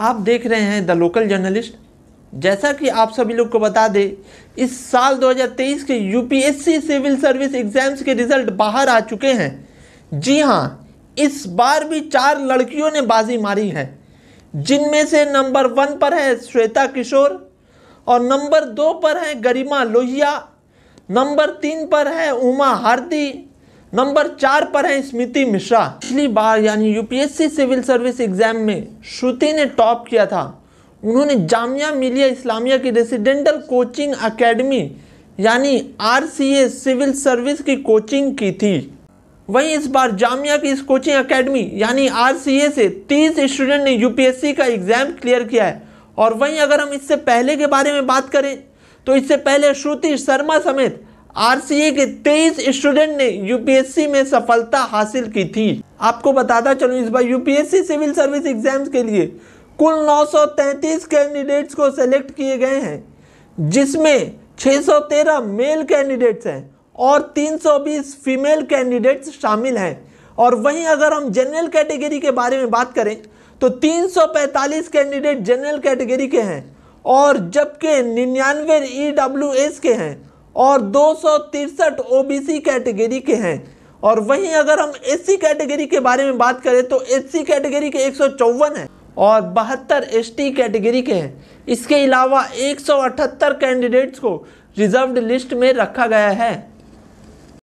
आप देख रहे हैं द लोकल जर्नलिस्ट जैसा कि आप सभी लोग को बता दें इस साल 2023 के यूपीएससी सिविल सर्विस एग्जाम्स के रिजल्ट बाहर आ चुके हैं जी हाँ इस बार भी चार लड़कियों ने बाजी मारी है जिनमें से नंबर वन पर है श्वेता किशोर और नंबर दो पर है गरिमा लोहिया नंबर तीन पर है उमा हार्दी नंबर चार पर है स्मृति मिश्रा पिछली बार यानी यूपीएससी सिविल सर्विस एग्जाम में श्रुति ने टॉप किया था उन्होंने जामिया मिलिया इस्लामिया की रेसिडेंटल कोचिंग अकेडमी यानी आर सिविल सर्विस की कोचिंग की थी वहीं इस बार जामिया की इस कोचिंग अकेडमी यानी आर से 30 स्टूडेंट ने यूपीएससी का एग्ज़ाम क्लियर किया है और वहीं अगर हम इससे पहले के बारे में बात करें तो इससे पहले श्रुति शर्मा समेत आरसीए के 23 स्टूडेंट ने यूपीएससी में सफलता हासिल की थी आपको बताता चलू इस बार यूपीएससी सिविल सर्विस एग्जाम्स के लिए कुल 933 कैंडिडेट्स को सेलेक्ट किए गए हैं जिसमें 613 मेल कैंडिडेट्स हैं और 320 फीमेल कैंडिडेट्स शामिल हैं और वहीं अगर हम जनरल कैटेगरी के बारे में बात करें तो 345 कैंडिडेट जनरल कैटेगरी के हैं और जबकि निन्यानवे ई e के हैं और दो सौ तिरसठ ओबीसी कैटेगरी के हैं और वहीं अगर हम एस कैटेगरी के बारे में बात करें तो एस कैटेगरी के एक हैं और बहत्तर एस कैटेगरी के हैं इसके अलावा 178 कैंडिडेट्स को रिजर्व्ड लिस्ट में रखा गया है